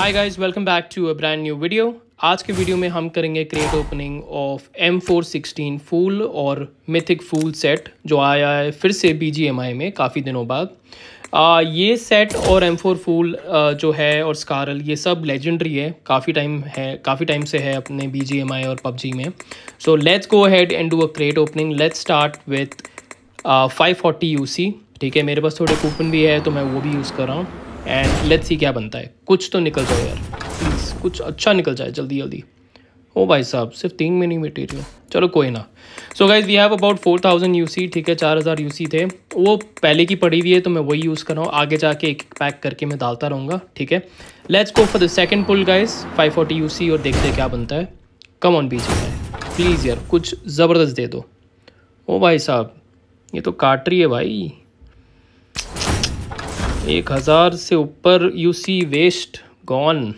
High guys welcome back to a brand new video आज के video में हम करेंगे crate opening of M four sixteen fool और मिथिक फूल सेट जो आया है फिर से बी जी एम आई में काफ़ी दिनों बाद आ, ये सेट और एम फोर फूल आ, जो है और स्कारल ये सब लेजेंडरी है काफ़ी टाइम है काफ़ी टाइम से है अपने बी जी एम आई और पबजी में so let's go ahead and do a crate opening let's start with five forty U C ठीक है मेरे पास थोड़े कूपन भी है तो मैं वो भी यूज़ कर रहा हूँ एंड लेट्स सी क्या बनता है कुछ तो निकल जाए यार प्लीज़ कुछ अच्छा निकल जाए जल्दी जल्दी ओ भाई साहब सिर्फ तीन में नहीं मटेरियल चलो कोई ना so guys we have about four thousand U C ठीक है चार हज़ार यू सी थे वो पहले की पड़ी हुई है तो मैं वही यूज़ कर रहा हूँ आगे जाके एक पैक करके मैं डालता रहूँगा ठीक है let's go for the second pull guys five forty U C और देखते क्या बनता है कम ऑन बीच में प्लीज़ यार कुछ ज़बरदस्त दे दो ओ भाई साहब ये तो काट रही है भाई एक हज़ार से ऊपर यू सी वेस्ट गॉन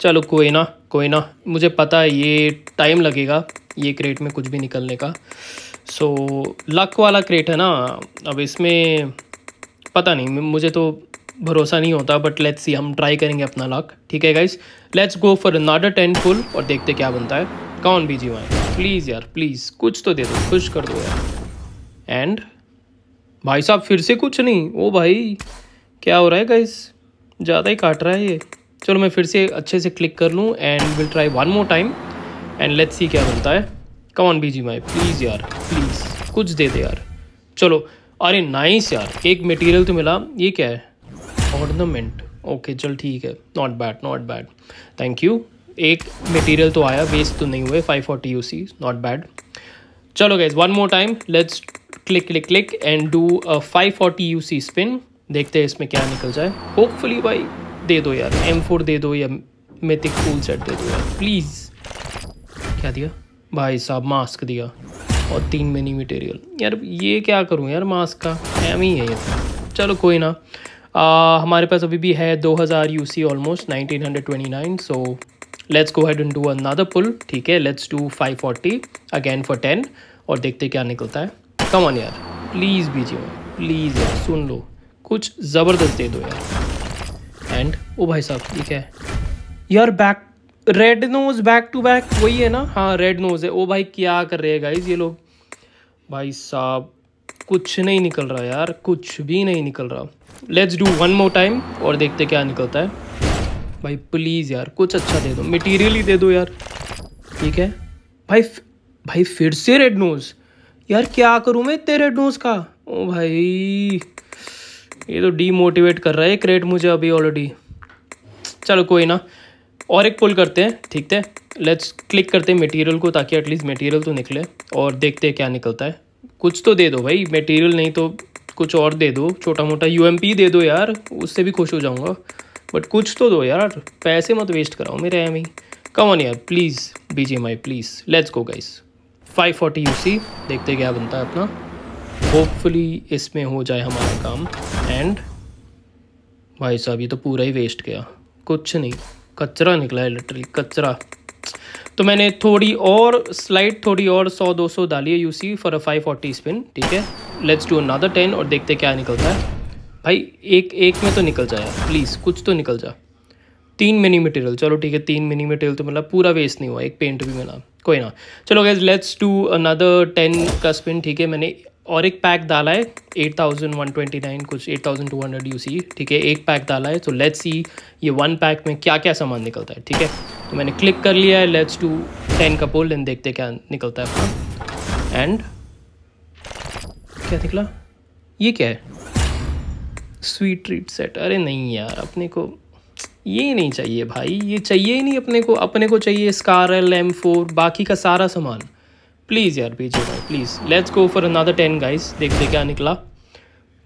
चलो कोई ना कोई ना मुझे पता है ये टाइम लगेगा ये क्रेट में कुछ भी निकलने का सो so, लक वाला क्रेट है ना अब इसमें पता नहीं मुझे तो भरोसा नहीं होता बट लेट्स सी हम ट्राई करेंगे अपना लक ठीक है guys let's go for another ten pull और देखते क्या बनता है कौन बीजी हुआ प्लीज़ यार प्लीज़ कुछ तो दे दो खुश कर दो यार एंड भाई साहब फिर से कुछ नहीं ओ भाई क्या हो रहा है गाइस ज़्यादा ही काट रहा है ये चलो मैं फिर से अच्छे से क्लिक कर लूँ and will try one more time and let's see क्या बनता है कौन बीजी माई प्लीज़ यार प्लीज़ कुछ दे दे यार चलो अरे नाइस यार एक मटेरियल तो मिला ये क्या है ऑर्नामेंट ओके चल ठीक है not bad not bad thank you एक मटेरियल तो आया वेस्ट तो नहीं हुए five forty U C not bad चलो guys one more time let's click click click and do five forty U C spin देखते हैं इसमें क्या निकल जाए होपफुली भाई दे दो यार एम फोर दे दो या मेथिक फूल सेट दे दो यार प्लीज़ क्या दिया भाई साहब मास्क दिया और तीन मिनी मटेरियल यार ये क्या करूँ यार मास्क का एम ही है ये तो. चलो कोई ना आ, हमारे पास अभी भी है 2000 हज़ार U C almost nineteen hundred twenty nine so let's go ahead and do another pull ठीक है let's do 540 again for ten और देखते क्या निकलता है कमान यार प्लीज़ बीजियो प्लीज़ यार सुन लो कुछ ज़बरदस्त दे दो यार एंड ओ भाई साहब ठीक है यार back red nose back to back वही है ना हाँ रेड नोज है ओ भाई क्या कर रहे हैं ये लोग भाई साहब कुछ नहीं निकल रहा यार कुछ भी नहीं निकल रहा let's do one more time और देखते क्या निकलता है भाई प्लीज़ यार कुछ अच्छा दे दो मटीरियल ही दे दो यार ठीक है भाई भाई फिर से रेड नोज यार क्या करूँ मैं इतने रेड नोज का ओ भाई ये तो डीमोटिवेट कर रहा है रेट मुझे अभी ऑलरेडी चलो कोई ना और एक पुल करते हैं ठीक है लेट्स क्लिक करते हैं मटेरियल को ताकि एटलीस्ट मटेरियल तो निकले और देखते हैं क्या निकलता है कुछ तो दे दो भाई मटेरियल नहीं तो कुछ और दे दो छोटा मोटा यू दे दो यार उससे भी खुश हो जाऊँगा बट कुछ तो दो यार पैसे मत वेस्ट कराओ मेरे एम ही कम ऑन यार please BJ my please let's go guys five forty U C देखते क्या बनता है अपना होपफुली इसमें हो जाए हमारा काम एंड भाई साहब ये तो पूरा ही वेस्ट गया कुछ नहीं कचरा निकला है लिटरली कचरा तो मैंने थोड़ी और स्लाइड थोड़ी और 100-200 डाली है यूसी फॉर अ 540 स्पिन ठीक है लेट्स डू अनदर 10 और देखते क्या निकलता है भाई एक एक में तो निकल जाए प्लीज़ कुछ तो निकल जा तीन मिनी मटेरियल चलो ठीक है तीन मिनी मटेरियल तो मतलब पूरा वेस्ट नहीं हुआ एक पेंट भी मिला कोई ना चलो guys let's do another ten का स्पिन ठीक है मैंने और एक पैक डाला है eight thousand one twenty nine कुछ eight thousand two hundred U C ठीक है एक पैक डाला है तो लेट्स सी ये वन पैक में क्या क्या सामान निकलता है ठीक है तो मैंने क्लिक कर लिया है लेट्स टू टेन का पोल एंड देखते क्या निकलता है एंड क्या निकला ये क्या है स्वीट ट्रीट सेट अरे नहीं यार अपने को ये नहीं चाहिए भाई ये चाहिए ही नहीं अपने को अपने को चाहिए स्कार एल एम फोर बाकी का सारा सामान प्लीज़ यार भेजिए भाई please let's go for another ten guys देखते क्या निकला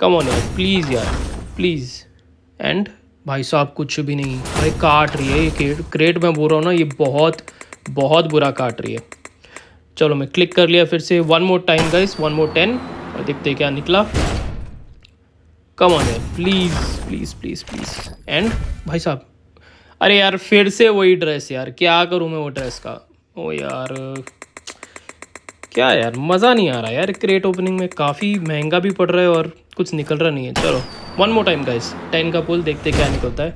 कम ऑन यार प्लीज़ यार प्लीज़ एंड भाई साहब कुछ भी नहीं भाई काट रही है ये क्रेट मैं बोल रहा हूँ ना ये बहुत बहुत बुरा काट रही है चलो मैं क्लिक कर लिया फिर से one more time guys one more ten और देखते क्या निकला कम ऑन यार please please please please and भाई साहब अरे यार फिर से वही ड्रेस यार क्या करूँ मैं वो ड्रेस का ओ यार क्या यार मज़ा नहीं आ रहा यार क्रेट ओपनिंग में काफ़ी महंगा भी पड़ रहा है और कुछ निकल रहा नहीं है चलो वन मोर टाइम का इस टेन का पुल देखते क्या निकलता है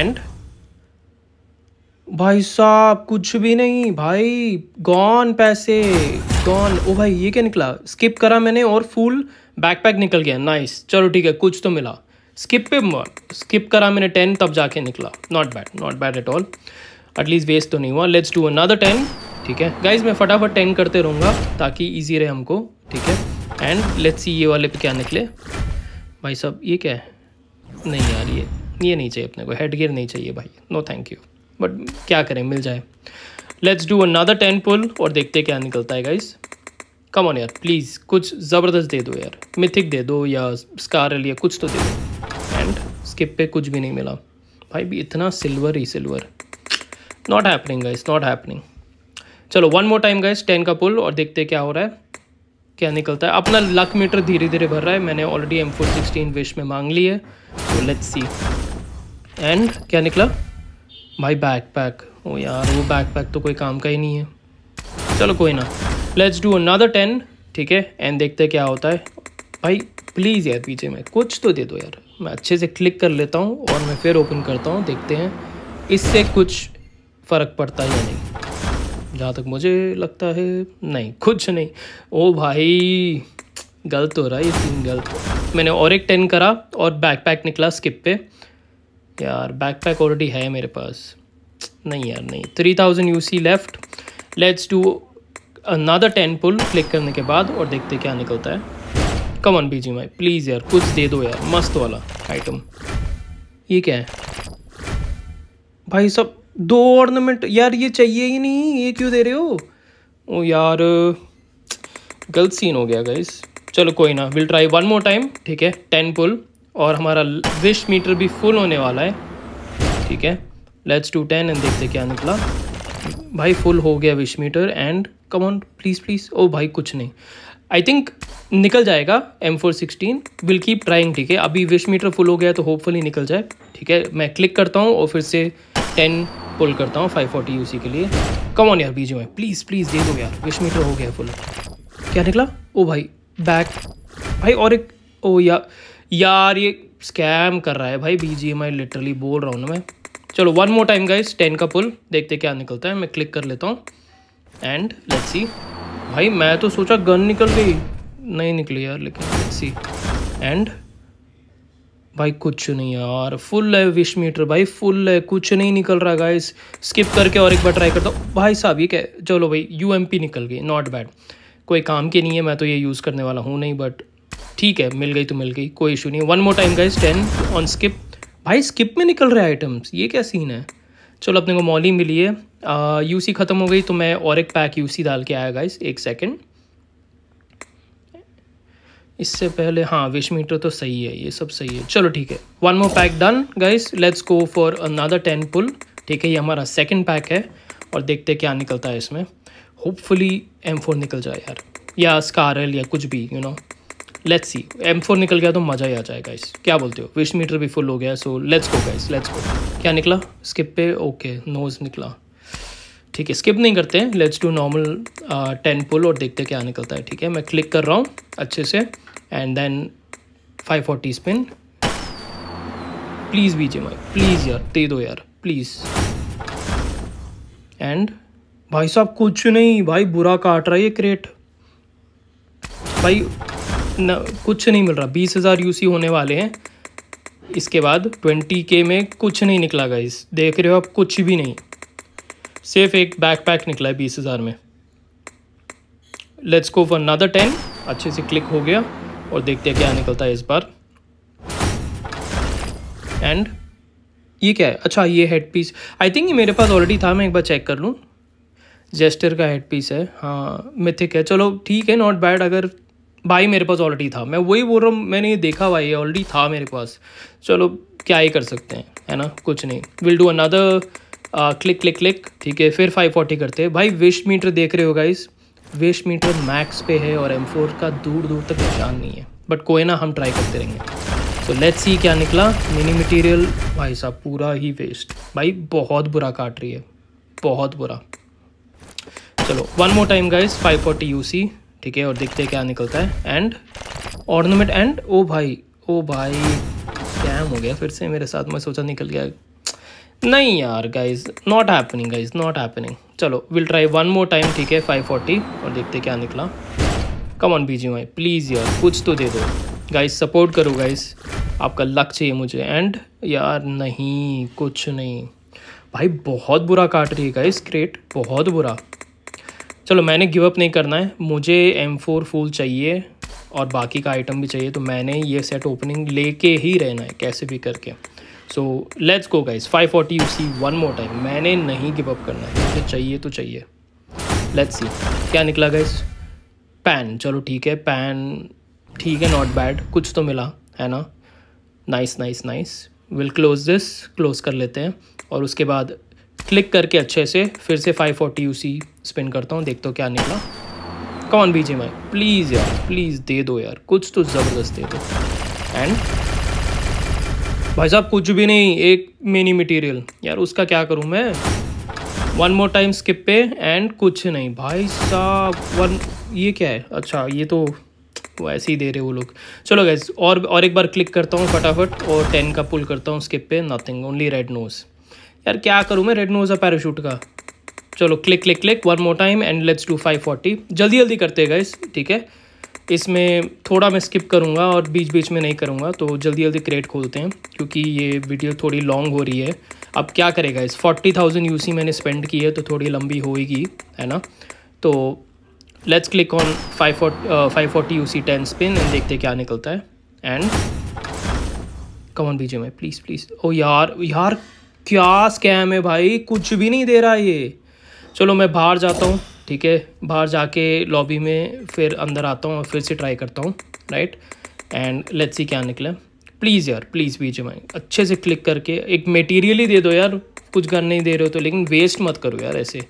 एंड भाई साहब कुछ भी नहीं भाई गॉन पैसे गॉन ओ भाई ये क्या निकला स्किप करा मैंने और फुल बैकपैक निकल गया नाइस चलो ठीक है कुछ तो मिला स्किप पे स्किप करा मैंने टेन तब जाके निकला not bad not bad at all at least waste तो नहीं हुआ लेट्स डू अनदर टेन ठीक है गाइज मैं फटाफट टेन करते रहूँगा ताकि ईजी रहे हमको ठीक है एंड लेट्स ये वाले पे क्या निकले भाई साहब ये क्या है नहीं यार ये ये नहीं चाहिए अपने को हेड गियर नहीं चाहिए भाई नो थैंक यू बट क्या करें मिल जाए let's do another ten pull और देखते क्या निकलता है गाइज कम ऑन यार प्लीज़ कुछ ज़बरदस्त दे दो यार मिथिक दे दो या स्कार या कुछ तो दे दो स्किप पे कुछ भी नहीं मिला भाई भी इतना सिल्वर ही silver not happening guys not happening चलो one more time guys ten का पुल और देखते क्या हो रहा है क्या निकलता है अपना लक मीटर धीरे धीरे भर रहा है मैंने already M four sixteen wish में मांग ली है तो लेट्स सी एंड क्या निकला भाई बैक पैक ओ यार वो बैक पैक तो कोई काम का ही नहीं है चलो कोई ना लेट्स डू अनदर टेन ठीक है एंड देखते क्या होता है भाई प्लीज़ यार पीछे में कुछ तो दे दो यार मैं अच्छे से क्लिक कर लेता हूँ और मैं फिर ओपन करता हूँ देखते हैं इससे कुछ फ़र्क पड़ता है या नहीं जहाँ तक मुझे लगता है नहीं कुछ नहीं ओ भाई गलत हो रहा है ये सीन गलत मैंने और एक टेन करा और बैकपैक निकला स्किप पे यार बैकपैक ऑलरेडी है मेरे पास नहीं यार नहीं three thousand U C left let's do another ten pull click करने के बाद और देखते क्या निकलता है come on BGMI please यार कुछ दे दो यार मस्त वाला आइटम ये क्या है भाई सब दो ऑर्नामेंट यार ये चाहिए ही नहीं ये क्यों दे रहे हो ओ यार गलत सीन हो गया गाइस चलो कोई ना will try one more time ठीक है टेन पुल और हमारा विश मीटर भी फुल होने वाला है ठीक है लेट्स टू टेन एंड देखते क्या निकला भाई फुल हो गया wish meter and come on please please ओ भाई कुछ नहीं आई थिंक निकल जाएगा M four sixteen will keep trying ठीक है अभी विश मीटर फुल हो गया तो होपफुली निकल जाए ठीक है मैं क्लिक करता हूँ और फिर से टेन पुल करता हूँ फाइव फोर्टी यूसी के लिए कम ऑन यार बीजे में प्लीज़ प्लीज़ दे दो यार विश मीटर हो गया फुल क्या निकला ओ भाई बैक भाई और एक ओ यार यार ये स्कैम कर रहा है भाई बी आई लिटरली बोल रहा हूँ ना मैं चलो one more time guys ten का पुल देखते क्या निकलता है मैं क्लिक कर लेता हूँ एंड लेट्स सी भाई मैं तो सोचा गन निकल गई नहीं निकली यार लेकिन सी एंड भाई कुछ नहीं यार फुल है विश मीटर भाई फुल है कुछ नहीं निकल रहा गाइस स्किप करके और एक बार ट्राई करता हूँ भाई साहब ये क्या चलो भाई यू निकल गई नॉट बैड कोई काम की नहीं है मैं तो ये यूज़ करने वाला हूँ नहीं बट ठीक है मिल गई तो मिल गई कोई इशू नहीं one more time guys ten on skip भाई स्किप में निकल रहे आइटम्स ये क्या सीन है चलो अपने को मॉली मिली है यू सी ख़त्म हो गई तो मैं और एक पैक यू सी डाल के आया गाइस एक सेकेंड इससे पहले हाँ विश मीटर तो सही है ये सब सही है चलो ठीक है one more pack done guys let's go for another ten pull ठीक है ये हमारा सेकेंड पैक है और देखते क्या निकलता है इसमें होपफुली एम फोर निकल जाए यार या स्कारल या कुछ भी you you know know. Let's see M four निकल गया तो मज़ा ही आ जाएगा इस क्या बोलते हो विश मीटर भी फुल हो गया so let's go guys let's go क्या निकला स्किप पे ओके नोज निकला ठीक है स्किप नहीं करते हैं let's do normal ten pull और देखते क्या निकलता है ठीक है मैं क्लिक कर रहा हूँ अच्छे से and then five forty spin please BJ my please यार दे दो यार प्लीज़ एंड भाई साहब कुछ नहीं भाई बुरा काट रहा है ये क्रेट भाई न कुछ नहीं मिल रहा बीस हज़ार यू होने वाले हैं इसके बाद ट्वेंटी के में कुछ नहीं निकला गाइस देख रहे हो आप कुछ भी नहीं सिर्फ एक बैकपैक निकला है बीस हज़ार में let's go for another ten अच्छे से क्लिक हो गया और देखते हैं क्या निकलता है इस बार एंड ये क्या है अच्छा ये हेड पीस आई थिंक ये मेरे पास ऑलरेडी था मैं एक बार चेक कर लूँ जेस्टर का हेड पीस है हाँ मिथिक है चलो ठीक है नॉट बैड अगर भाई मेरे पास ऑलरेडी था मैं वही बोल रहा हूँ मैंने ये देखा भाई ये ऑलरेडी था मेरे पास चलो क्या ही कर सकते हैं है ना कुछ नहीं will do another click click click ठीक है फिर फाइव फोर्टी करते हैं भाई वेस्ट मीटर देख रहे हो गाइस वेस्ट मीटर मैक्स पे है और एम का दूर दूर तक निशान नहीं है बट कोई ना हम ट्राई करते रहेंगे तो लेट्स सी क्या निकला मिनी मटीरियल भाई साहब पूरा ही वेस्ट भाई बहुत बुरा काट रही है बहुत बुरा चलो one more time guys U C ठीक है और देखते हैं क्या निकलता है एंड ऑर्नामेंट एंड ओ भाई ओ भाई कैम हो गया फिर से मेरे साथ मैं सोचा निकल गया नहीं यार guys not happening guys not happening चलो will try one more time ठीक है फाइव फोर्टी और देखते क्या निकला come on busy BGMI please यार कुछ तो दे दो गाइज सपोर्ट करो गाइज आपका लक चाहिए मुझे एंड यार नहीं कुछ नहीं भाई बहुत बुरा काट रही है गाइज क्रेट बहुत बुरा चलो मैंने गिव अप नहीं करना है मुझे एम फोर फूल चाहिए और बाकी का आइटम भी चाहिए तो मैंने ये सेट ओपनिंग लेके ही रहना है कैसे भी करके so let's go guys 540 forty U C one more time मैंने नहीं गिव अप करना है मुझे चाहिए तो चाहिए लेट्स सी क्या निकला गाइस पैन चलो ठीक है पैन ठीक है नॉट बैड कुछ तो मिला है ना nice nice nice will close this close कर लेते हैं और उसके बाद क्लिक करके अच्छे से फिर से 540 फोर्टी यू सी स्पिन करता हूँ देखता हूँ क्या निकला कौन बीजे मैं प्लीज़ यार प्लीज़ दे दो यार कुछ तो ज़बरदस्त दे दो एंड भाई साहब कुछ भी नहीं एक मिनी मटेरियल यार उसका क्या करूँ मैं वन मोर टाइम स्किप पे एंड कुछ नहीं भाई साहब वन ये क्या है अच्छा ये तो वो ऐसे ही दे रहे वो लोग चलो गैस और और एक बार क्लिक करता हूँ फटाफट और टेन का पुल करता हूँ स्किप पे नथिंग ओनली रेड नोज़ यार क्या करूँ मैं रेड नोज़ा पैराशूट का चलो click click click one more time and let's do five forty जल्दी जल्दी करते गए ठीक है इसमें थोड़ा मैं स्किप करूँगा और बीच बीच में नहीं करूँगा तो जल्दी जल्दी क्रेट खोलते हैं क्योंकि ये वीडियो थोड़ी लॉन्ग हो रही है अब क्या करेगा इस फोर्टी थाउजेंड यू सी मैंने स्पेंड की है तो थोड़ी लंबी होएगी है ना तो let's click on five five forty U C ten spin and देखते क्या निकलता है एंड कमन बीजे में प्लीज़ प्लीज़ ओ यार यार क्या स्कैम है भाई कुछ भी नहीं दे रहा ये चलो मैं बाहर जाता हूँ ठीक है बाहर जाके लॉबी में फिर अंदर आता हूँ और फिर से ट्राई करता हूँ राइट एंड लेट्स सी क्या निकले प्लीज़ यार प्लीज़ बीच में अच्छे से क्लिक करके एक मटेरियल ही दे दो यार कुछ कर नहीं दे रहे हो तो लेकिन वेस्ट मत करो यार ऐसे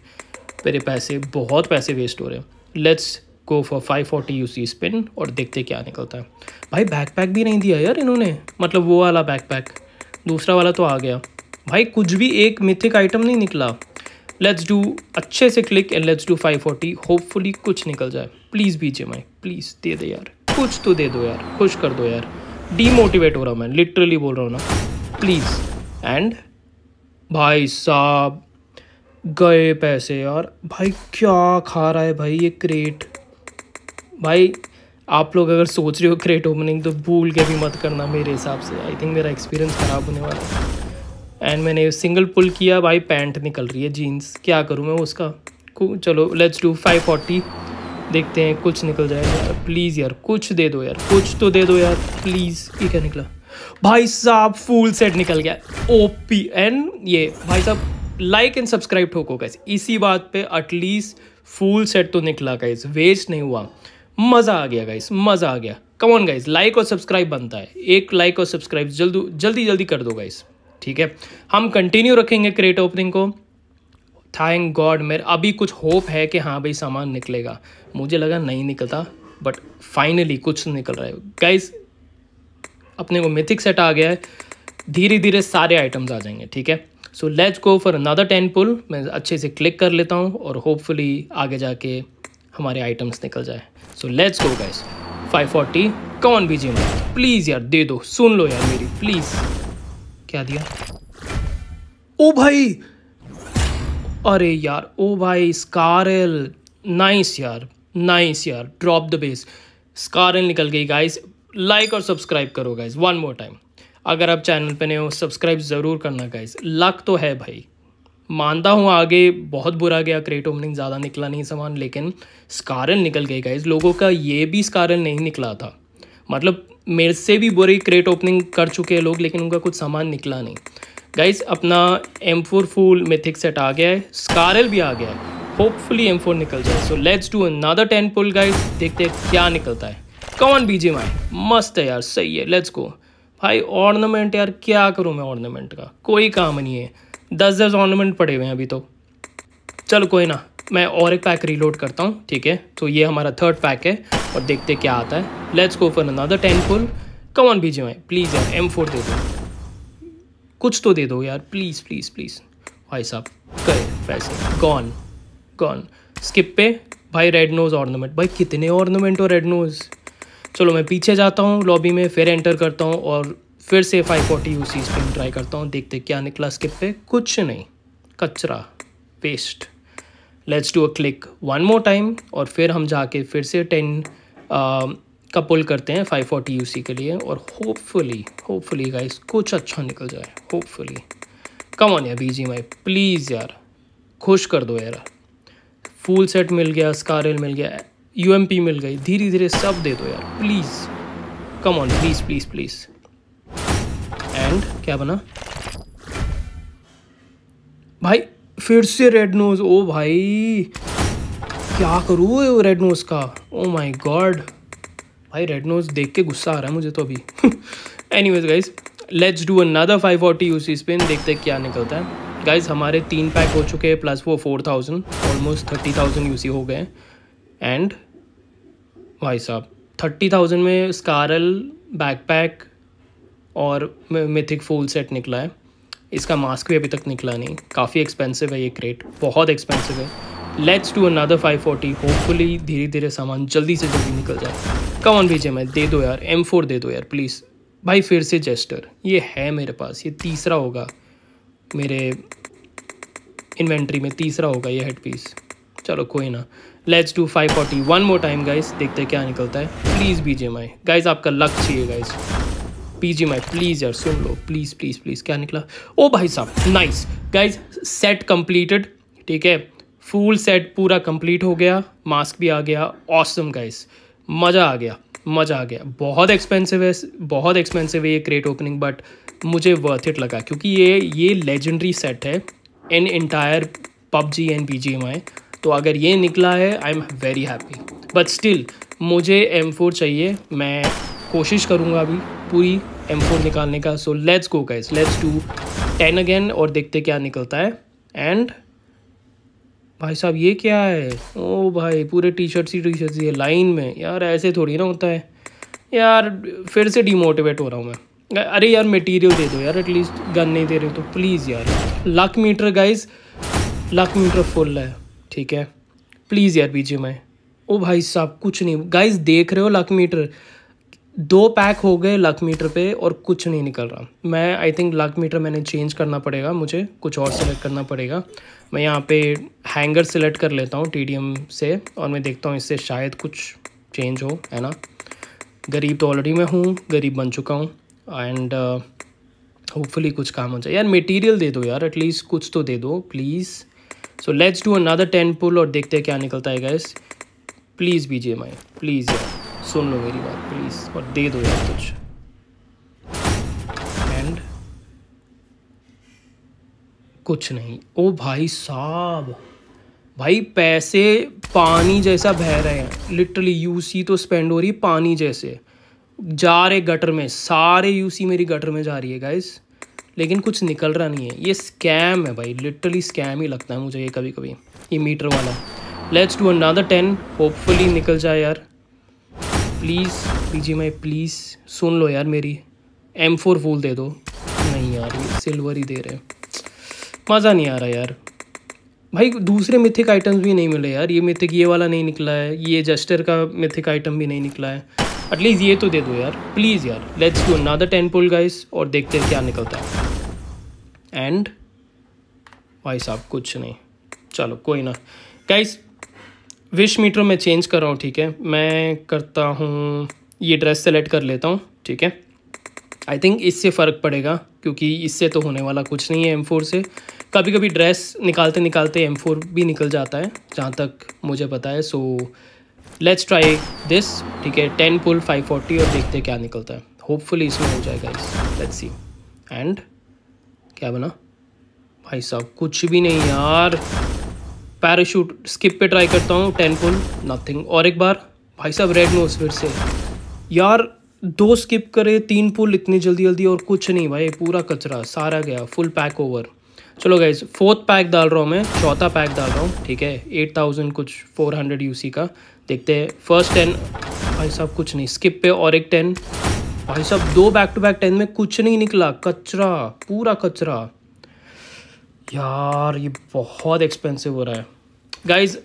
मेरे पैसे बहुत पैसे वेस्ट हो रहे हैं let's go for five forty U C spin और देखते क्या निकलता है भाई बैकपैक भी नहीं दिया यार इन्होंने मतलब वो वाला बैकपैक दूसरा वाला तो आ गया भाई कुछ भी एक मिथिक आइटम नहीं निकला लेट्स डू अच्छे से click and let's do 540 hopefully कुछ निकल जाए प्लीज़ बीजे माई प्लीज़ दे दे यार कुछ तो दे दो यार खुश कर दो यार डीमोटिवेट हो रहा हूँ मैं लिटरली बोल रहा हूँ ना प्लीज़ एंड भाई साहब गए पैसे यार भाई क्या खा रहा है भाई ये क्रेट भाई आप लोग अगर सोच रहे हो क्रेट ओपनिंग तो भूल के भी मत करना मेरे हिसाब से आई थिंक मेरा एक्सपीरियंस ख़राब होने वाला है एंड मैंने सिंगल पुल किया भाई पैंट निकल रही है जीन्स क्या करूँ मैं उसका चलो लेट्स डू फाइव फोर्टी देखते हैं कुछ निकल जाएगा प्लीज़ यार कुछ दे दो यार कुछ तो दे दो यार प्लीज़ ये क्या निकला भाई साहब फुल सेट निकल गया ओ पी एन ये भाई साहब लाइक एंड सब्सक्राइब ठोको गैस इसी बात पे एटलीस्ट फूल सेट तो निकला गाइज वेस्ट नहीं हुआ मज़ा आ गया गाइस मज़ा आ गया कमॉन गाइज लाइक और सब्सक्राइब बनता है एक लाइक और सब्सक्राइब जल्द जल्दी जल्दी कर दो गाइज़ ठीक है हम कंटिन्यू रखेंगे क्रेट ओपनिंग को थैंक गॉड मेरे अभी कुछ होप है कि हाँ भाई सामान निकलेगा मुझे लगा नहीं निकलता बट फाइनली कुछ निकल रहा है गाइस अपने को मिथिक सेट आ गया है धीरे धीरे सारे आइटम्स आ जाएंगे ठीक है so let's go for another ten pull मैं अच्छे से क्लिक कर लेता हूँ और होपफुली आगे जाके हमारे आइटम्स निकल जाए सो लेट्स गो गाइस 540 कौन बीजिए प्लीज़ यार दे दो सुन लो यार मेरी प्लीज़ क्या दिया ओ भाई अरे यार ओ भाई स्कारल नाइस यार नाइस यार ड्रॉप द बेस स्कारल निकल गई गाइस लाइक और सब्सक्राइब करो गाइस वन मोर टाइम अगर आप चैनल पे नए हो सब्सक्राइब ज़रूर करना गाइस लक तो है भाई मानता हूँ आगे बहुत बुरा गया क्रेट ओपनिंग ज़्यादा निकला नहीं सामान लेकिन स्कारल निकल गई गाइज लोगों का ये भी स्कारल नहीं निकला था मतलब मेरे से भी बुरी क्रेट ओपनिंग कर चुके हैं लोग लेकिन उनका कुछ सामान निकला नहीं गाइज अपना M four full mythic set आ गया है स्कारल भी आ गया है होपफुली एम फोर निकल जाए so let's do another ten pull guys देखते हैं क्या निकलता है कौन बीजे माए मस्त है यार सही है लेट्स गो भाई ऑर्नामेंट यार क्या करूँ मैं ऑर्नामेंट का कोई काम नहीं है दस दस ऑर्नामेंट पड़े हुए हैं अभी तो चलो कोई ना मैं और एक पैक रीलोड करता हूँ ठीक है तो ये हमारा थर्ड पैक है और देखते क्या आता है let's go for another ten pull come on BGMI please यार एम फोर दे दो कुछ तो दे दो यार प्लीज़ प्लीज़ प्लीज़ भाई साहब करें पैसे गॉन गॉन स्किप पे भाई रेड नोज़ ऑर्नामेंट भाई कितने ऑर्नामेंट हो रेड नोज़ चलो मैं पीछे जाता हूँ लॉबी में फिर एंटर करता हूँ और फिर से five forty U C try करता हूँ देखते क्या निकला स्किप पे कुछ नहीं कचरा पेस्ट let's do a click one more time और फिर हम जाके फिर से टेन का पुल करते हैं फाइव फोर्टी यू सी के लिए और होपफुली होपफुली गाइस कुछ अच्छा निकल जाए होपफुली कम ऑन यार बीजी माई प्लीज़ यार खुश कर दो यार फुल सेट मिल गया स्कारल मिल गया यू मिल गई धीरे धीरे सब दे दो यार please come on please please please and क्या बना भाई फिर से रेड नोज ओ भाई क्या करूँ रेड नोज का ओ माय गॉड भाई रेड नोज देख के गुस्सा आ रहा है मुझे तो अभी anyways guys let's do another 540 forty U C spin देखते क्या निकलता है गाइज हमारे तीन पैक हो चुके हैं प्लस वो four thousand almost thirty thousand U C हो गए एंड भाई साहब थर्टी थाउजेंड में स्कारल बैकपैक और मिथिक फूल सेट निकला है इसका मास्क भी अभी तक निकला नहीं काफ़ी एक्सपेंसिव है ये क्रेट बहुत एक्सपेंसिव है let's do another 540 forty hopefully धीरे धीरे सामान जल्दी से जल्दी निकल जाए कम ऑन भेजे मैं दे दो यार एम फोर दे दो यार प्लीज़ भाई फिर से जेस्टर ये है मेरे पास ये तीसरा होगा मेरे इन्वेंट्री में तीसरा होगा ये हेड पीस चलो कोई ना let's do 540 one more time guys देखते हैं क्या निकलता है प्लीज़ बीजे माई गाइज आपका लक चाहिए गाइज़ पीजी माई प्लीज़ यार सुन लो प्लीज़ प्लीज़ प्लीज़ क्या निकला ओ भाई साहब नाइस गाइज सेट कंप्लीटेड ठीक है फुल सेट पूरा कंप्लीट हो गया मास्क भी आ गया ऑसम गाइज मज़ा आ गया मज़ा आ गया बहुत एक्सपेंसिव है बहुत एक्सपेंसिव है ये क्रेट ओपनिंग बट मुझे वर्थ इट लगा क्योंकि ये ये लेजेंडरी सेट है in entire PUBG and P G तो अगर ये निकला है I am very happy but still मुझे एम फोर चाहिए मैं कोशिश करूँगा अभी पूरी एम फोर निकालने का so let's go guys let's do ten again और देखते क्या निकलता है एंड भाई साहब ये क्या है ओ भाई पूरे टी शर्ट्स ही टी शर्ट सी लाइन में यार ऐसे थोड़ी ना होता है यार फिर से डिमोटिवेट हो रहा हूँ मैं अरे यार मटेरियल दे दो यार एटलीस्ट गन नहीं दे रहे तो प्लीज़ यार luck meter guys luck meter full है ठीक है प्लीज़ यार पीछे मैं ओ भाई साहब कुछ नहीं गाइज देख रहे हो लक मीटर दो पैक हो गए लक मीटर पे और कुछ नहीं निकल रहा मैं आई थिंक लक मीटर मैंने चेंज करना पड़ेगा मुझे कुछ और सिलेक्ट करना पड़ेगा मैं यहाँ पे हैंगर सिलेक्ट कर लेता हूँ टी से और मैं देखता हूँ इससे शायद कुछ चेंज हो है ना गरीब तो ऑलरेडी मैं हूँ गरीब बन चुका हूँ एंड होपफुली uh, कुछ काम हो जाए यार मेटीरियल दे दो यार एटलीस्ट कुछ तो दे दो please so let's do another ten pull और देखते हैं क्या निकलता है guys please BGMI please यार सुन लो मेरी बात प्लीज़ और दे दो यार कुछ एंड कुछ नहीं ओ भाई साहब भाई पैसे पानी जैसा बह रहे हैं लिटरली यूसी तो स्पेंड हो रही है पानी जैसे जा रहे गटर में सारे यूसी मेरी गटर में जा रही है गाइस लेकिन कुछ निकल रहा नहीं है ये स्कैम है भाई लिटरली स्कैम ही लगता है मुझे ये कभी कभी ये मीटर वाला let's do another ten hopefully निकल जाए यार प्लीज़ पीजिए मैं प्लीज़ सुन लो यार मेरी एम फोर फूल दे दो नहीं यार ये सिल्वर ही दे रहे हैं मज़ा नहीं आ रहा यार भाई दूसरे मिथिक आइटम्स भी नहीं मिले यार ये मिथिक ये वाला नहीं निकला है ये जस्टर का मिथिक आइटम भी नहीं निकला है एटलीस्ट ये तो दे दो यार प्लीज़ यार let's do another ten pull guys और देखते हैं क्या निकलता है एंड भाई साहब कुछ नहीं चलो कोई ना गाइस विश मीटर में चेंज कर रहा हूँ ठीक है मैं करता हूँ ये ड्रेस सेलेक्ट कर लेता हूँ ठीक है आई थिंक इससे फ़र्क पड़ेगा क्योंकि इससे तो होने वाला कुछ नहीं है एम फोर से कभी कभी ड्रेस निकालते निकालते एम फोर भी निकल जाता है जहाँ तक मुझे पता है सो लेट्स ट्राई दिस ठीक है टेन पुल फाइव फोर्टी और देखते क्या निकलता है होपफुली इसमें हो जाएगा इस लेट्स सी एंड क्या बना भाई साहब कुछ भी नहीं यार पैराशूट स्किप पे ट्राई करता हूँ टेन पुल नथिंग और एक बार भाई साहब रेड नोज फिर से यार दो स्किप करे तीन पुल इतनी जल्दी जल्दी और कुछ नहीं भाई पूरा कचरा सारा गया फुल पैक ओवर चलो गाइज फोर्थ पैक डाल रहा हूँ मैं चौथा पैक डाल रहा हूँ ठीक है एट थाउजेंड कुछ फोर हंड्रेड यू का देखते हैं फर्स्ट टेन भाई साहब कुछ नहीं स्किप पे और एक टेन भाई साहब दो बैक टू बैक टेन में कुछ नहीं निकला कचरा पूरा कचरा यार ये बहुत एक्सपेंसिव हो रहा है गाइज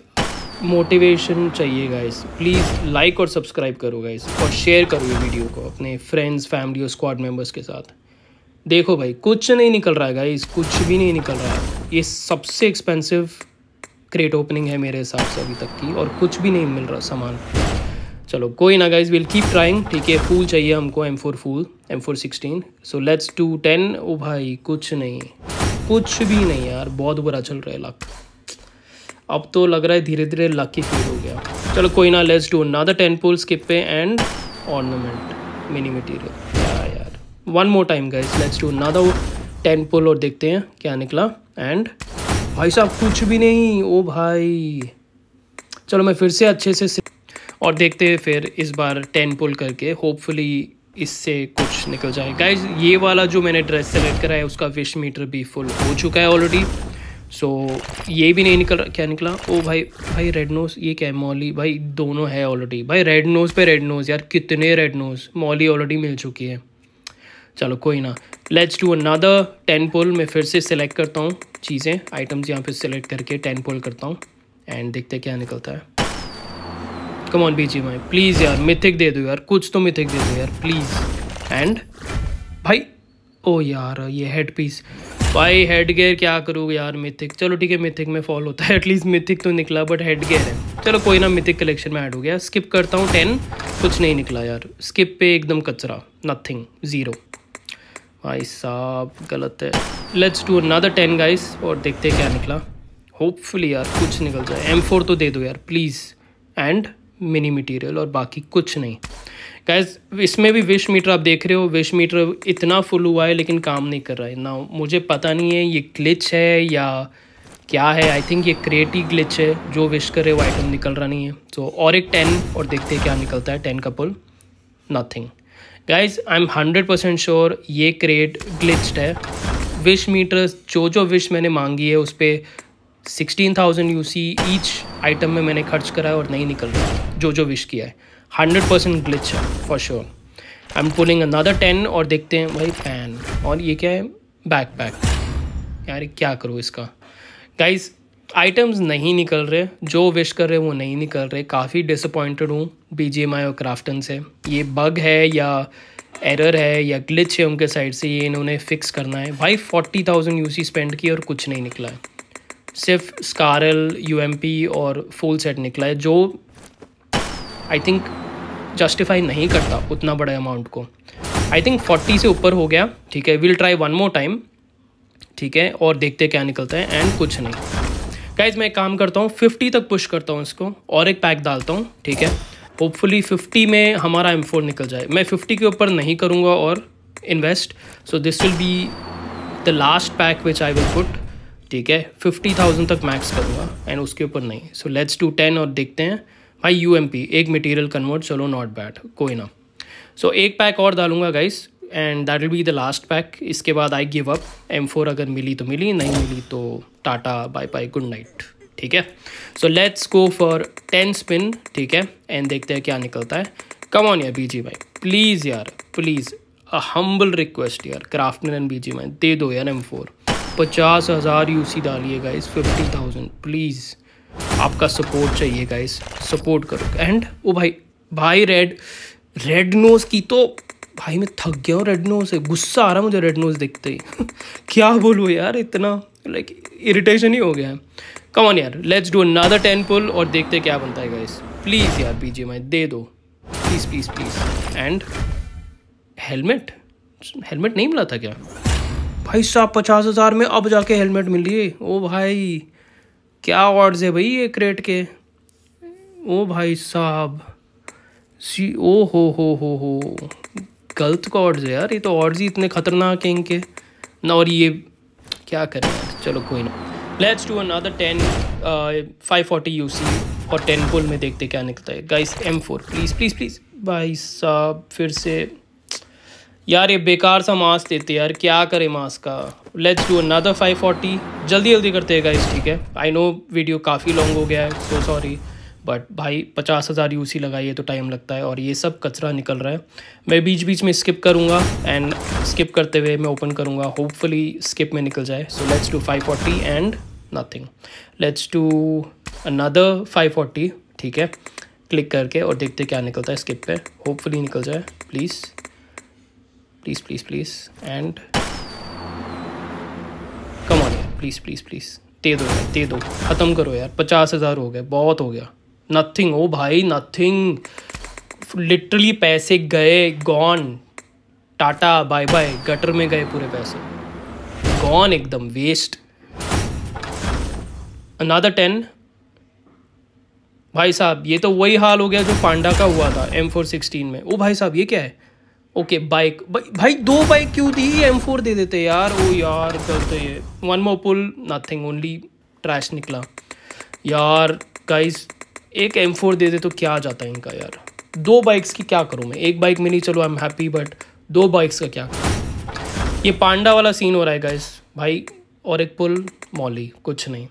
मोटिवेशन चाहिए गाइज प्लीज़ लाइक और सब्सक्राइब करो गाइज और शेयर करो ये वीडियो को अपने फ्रेंड्स फैमिली और स्क्वाड मेंबर्स के साथ देखो भाई कुछ नहीं निकल रहा है गाइज कुछ भी नहीं निकल रहा है ये सबसे एक्सपेंसिव क्रेट ओपनिंग है मेरे हिसाब से अभी तक की और कुछ भी नहीं मिल रहा सामान चलो कोई ना गाइज विल कीप ट्राइंग ठीक है फूल चाहिए हमको M four full M four sixteen so let's do ten ओ भाई कुछ नहीं कुछ भी नहीं यार बहुत बुरा चल रहा है लक अब तो लग रहा है धीरे धीरे लक ही फील हो गया चलो कोई ना लेट्स डू ना द टेन पुल स्किपे एंड ऑर्नामेंट मिनी मटीरियल यार one more time guys let's do ना द टेन पुल और देखते हैं क्या निकला एंड भाई साहब कुछ भी नहीं ओ भाई चलो मैं फिर से अच्छे से, से और देखते हैं फिर इस बार टेन पुल करके होपफुली इससे कुछ निकल जाए गाइज ये वाला जो मैंने ड्रेस सेलेक्ट करा है उसका विश मीटर भी फुल हो चुका है ऑलरेडी सो so, ये भी नहीं निकल क्या निकला ओ भाई भाई रेड नोज ये क्या है मॉली भाई दोनों है ऑलरेडी भाई रेड नोज पे रेड नोज यार कितने रेड नोज मॉली ऑलरेडी मिल चुकी है चलो कोई ना let's do another ten pull मैं फिर से सिलेक्ट करता हूँ चीज़ें आइटम्स यहाँ पे सेलेक्ट करके टेन पोल करता हूँ एंड देखते क्या निकलता है come on BGMI please यार मिथिक दे दो यार कुछ तो मिथिक दे दो यार प्लीज़ एंड भाई ओ यार ये हेड पीस भाई हेड गेयर क्या करूँ यार मिथिक चलो ठीक है मिथिक में फॉल होता है एटलीस्ट मिथिक तो निकला बट हेड गेयर है चलो कोई ना मिथिक कलेक्शन में ऐड हो गया स्किप करता हूँ टेन कुछ नहीं निकला यार स्किप पे एकदम कचरा नथिंग ज़ीरो भाई साहब गलत है let's do another ten guys और देखते क्या निकला होपफुली यार कुछ निकल जाए एम फोर तो दे दो यार प्लीज़ एंड मिनी मटेरियल और बाकी कुछ नहीं गैस इसमें भी विश मीटर आप देख रहे हो विश मीटर इतना फुल हुआ है लेकिन काम नहीं कर रहा है ना मुझे पता नहीं है ये ग्लिच है या क्या है आई थिंक ये क्रिएटिव ग्लिच है जो विश करे वो आइटम निकल रहा नहीं है सो so, और एक टेन और देखते हैं क्या निकलता है टेन का pull nothing guys I am hundred percent sure ये क्रिएट ग्लिच्ड है विश मीटर जो जो विश मैंने मांगी है उस पर sixteen thousand U C each item में मैंने खर्च करा है और नहीं निकल रहा जो जो विश किया है हंड्रेड परसेंट ग्लिच है for sure I am pulling another ten और देखते हैं भाई फैन और ये क्या है बैक पैक यार क्या करूँ इसका गाइज आइटम्स नहीं निकल रहे जो विश कर रहे वो नहीं निकल रहे काफ़ी डिसअपॉइंटेड हूँ बी जी एम आई और क्राफ्टन से ये बग है या एरर है या ग्लिच है उनके साइड से ये इन्होंने फिक्स करना है भाई forty thousand U C spend की और कुछ नहीं निकला है सिर्फ स्कारल यू और फुल सेट निकला है जो आई थिंक जस्टिफाई नहीं करता उतना बड़े अमाउंट को आई थिंक फोर्टी से ऊपर हो गया ठीक है will try one more time ठीक है और देखते क्या निकलता है एंड कुछ नहीं गाइज मैं एक काम करता हूँ फिफ्टी तक पुश करता हूँ इसको और एक पैक डालता हूँ ठीक है होपफुली फिफ्टी में हमारा एम फोर निकल जाए मैं फिफ्टी के ऊपर नहीं करूँगा और invest so this will be the last pack which I will put ठीक है फिफ्टी थाउजेंड तक मैक्स करूँगा एंड उसके ऊपर नहीं सो लेट्स टू टेन और देखते हैं भाई यू एक मटेरियल कन्वर्ट चलो नॉट बैड कोई ना सो so, एक पैक और डालूंगा guys and that will be the last pack इसके बाद I give up M four अगर मिली तो मिली नहीं मिली तो tata bye bye good night ठीक है so let's go for ten spin ठीक है एंड देखते हैं क्या निकलता है कम ऑन यार बीजी भाई प्लीज़ यार प्लीज़ अ हम्बल रिक्वेस्ट यार क्राफ्टमैन एंड बीजी भाई दे दो यार एम फोर पचास हज़ार यू सी डालिएगा इस फिफ्टी थाउजेंड प्लीज़ आपका सपोर्ट चाहिए गाइस सपोर्ट करो एंड ओ भाई भाई रेड रेड नोज की तो भाई मैं थक गया हूँ रेड नोज से गुस्सा आ रहा मुझे रेड नोज देखते ही क्या बोलूँ यार इतना लाइक इरिटेशन ही हो गया है कमॉन यार let's do another ten pull और देखते क्या बनता है गाइस प्लीज़ यार माई दे दो please please please and helmet helmet नहीं मिला था क्या भाई साहब पचास हज़ार में अब जाके हेलमेट मिली ओ भाई क्या अवार्ड्स है भाई ये क्रेट के ओ भाई साहब सी ओ हो हो हो हो गलत कॉर्ड्स है यार ये तो ऑर्ड्स ही इतने ख़तरनाक हैं इनके ना और ये क्या करें चलो कोई ना let's do another ten five forty U C और टेन पुल में देखते क्या निकलता है guys M four please please please भाई साहब फिर से यार ये बेकार सा मास्क लेते यार क्या करें मास्क का लेट्स डू अनदर 540 जल्दी जल्दी करते हैं गाइस ठीक है आई नो वीडियो काफ़ी लॉन्ग हो गया है सो सॉरी बट भाई पचास हज़ार यू सी लगाइए तो टाइम लगता है और ये सब कचरा निकल रहा है मैं बीच बीच में स्किप करूँगा एंड स्किप करते हुए मैं ओपन करूँगा होपफुली स्किप में निकल जाए so let's do five forty and nothing let's do another five forty ठीक है क्लिक करके और देखते क्या निकलता है स्किप पे होपफुली निकल जाए please please please please and come on यार प्लीज़ प्लीज़ प्लीज़ दे दो यार दे दो ख़त्म करो यार पचास हज़ार हो गए बहुत हो गया नथिंग ओ भाई नथिंग लिटरली पैसे गए gone tata bye bye gutter में गए पूरे पैसे गॉन एकदम वेस्ट अनादर टेन भाई साहब ये तो वही हाल हो गया जो पांडा का हुआ था एम फोर सिक्सटीन में ओ भाई साहब ये क्या है ओके बाइक भाई दो बाइक क्यों दी एम फोर दे देते यार ओ यार करते ये वन मो पुल नथिंग ओनली ट्रैश निकला यार गाइस एक एम फोर दे दे तो क्या आ जाता है इनका यार दो बाइक्स की क्या करूँ मैं एक बाइक में नहीं चलो आई एम हैप्पी बट दो बाइक्स का क्या करूँ ये पांडा वाला सीन हो रहा है गाइस भाई और एक पुल मॉली कुछ नहीं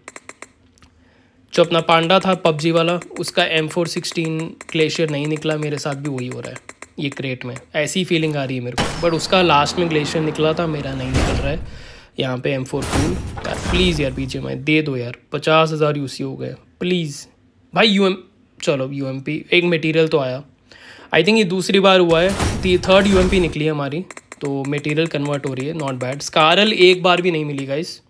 जो अपना पांडा था पबजी वाला उसका एम फोर सिक्सटीन ग्लेशियर नहीं निकला मेरे साथ भी वही हो रहा है ये क्रेट में ऐसी फीलिंग आ रही है मेरे को बट उसका लास्ट में ग्लेशियर निकला था मेरा नहीं निकल रहा है यहाँ पे एम फोर टू यार प्लीज़ यार पीछे मैं दे दो यार पचास हज़ार यू हो गए प्लीज़ भाई यू एम चलो यू एम पी एक मटेरियल तो आया आई थिंक ये दूसरी बार हुआ है थर्ड यू एम पी निकली है हमारी तो मटेरियल कन्वर्ट हो रही है नॉट बैड स्कारल एक बार भी नहीं मिली गाइस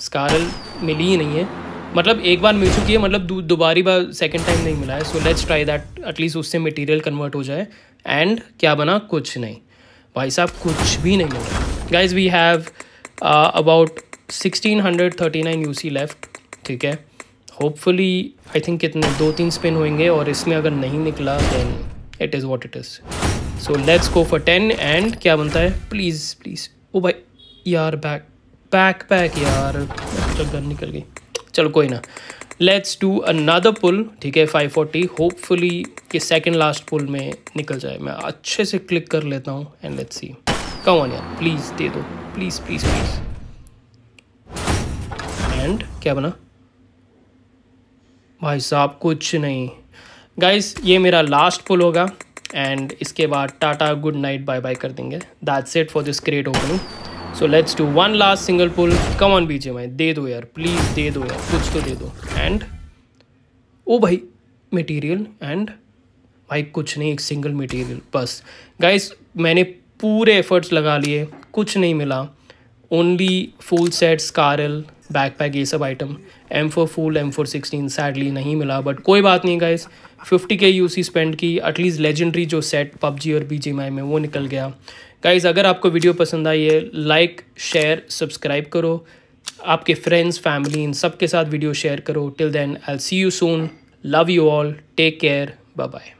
स्कारल मिली ही नहीं है मतलब एक बार मिल चुकी है मतलब दोबारी बार सेकेंड टाइम नहीं मिला है so let's try that at least उससे मटेरियल कन्वर्ट हो जाए एंड क्या बना कुछ नहीं भाई साहब कुछ भी नहीं बना guys we have about sixteen hundred thirty nine U C left ठीक है होपफुली आई थिंक कितने दो तीन स्पिन होंगे और इसमें अगर नहीं निकला then it is what it is so let's go for ten and क्या बनता है प्लीज़ प्लीज़ ओ भाई यार बैक बैक पैक यार चल गन निकल गई चलो कोई ना लेट्स डू अनदर पुल ठीक है फाइव फोर्टी होपफुली कि सेकेंड लास्ट पुल में निकल जाए मैं अच्छे से क्लिक कर लेता हूँ and let's see come on यार प्लीज़ दे दो प्लीज़ प्लीज़ प्लीज़ एंड क्या बना भाई साहब कुछ नहीं गाइस ये मेरा लास्ट पुल होगा एंड इसके बाद tata good night bye bye कर देंगे that's it for this create opening so let's do one last single pull come on बीजे में दे दो यार प्लीज़ दे दो यार कुछ तो दे दो एंड ओ भाई मटेरियल एंड भाई कुछ नहीं एक सिंगल मटेरियल बस गाइस मैंने पूरे एफर्ट्स लगा लिए कुछ नहीं मिला ओनली फुल सेट्स कारल बैकपैक ये सब item M four full M four sixteen sadly नहीं मिला बट कोई बात नहीं गाइस फिफ्टी के यू सी स्पेंड की एटलीस्ट लेजेंडरी जो सेट पबजी और बी जी में वो निकल गया गाइज़ अगर आपको वीडियो पसंद आई है लाइक शेयर सब्सक्राइब करो आपके फ्रेंड्स फैमिली इन सब के साथ वीडियो शेयर करो till then I see you soon love you all take care bye bye